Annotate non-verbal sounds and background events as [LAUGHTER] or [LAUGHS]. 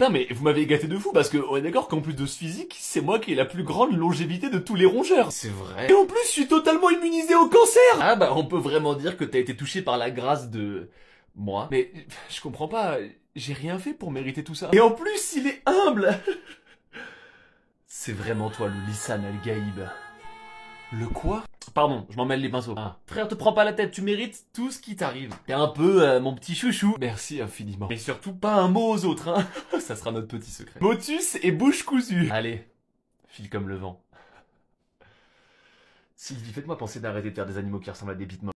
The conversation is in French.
Non mais vous m'avez gâté de fou parce que on est d'accord qu'en plus de ce physique, c'est moi qui ai la plus grande longévité de tous les rongeurs. C'est vrai. Et en plus, je suis totalement immunisé au cancer. Ah bah on peut vraiment dire que t'as été touché par la grâce de moi. Mais [LAUGHS] je comprends pas, j'ai rien fait pour mériter tout ça. Et en plus, il est humble. c'est vraiment toi, Lissan Al-Gaïb. Le quoi Pardon, je m'en mêle les pinceaux. Ah. Frère, te prends pas la tête, tu mérites tout ce qui t'arrive. T'es un peu euh, mon petit chouchou. Merci infiniment. Et surtout pas un mot aux autres, hein. [LAUGHS] Ça sera notre petit secret. Botus et bouche cousue. Allez, file comme le vent. Sylvie, faites-moi penser d'arrêter de faire des animaux qui ressemblent à des bites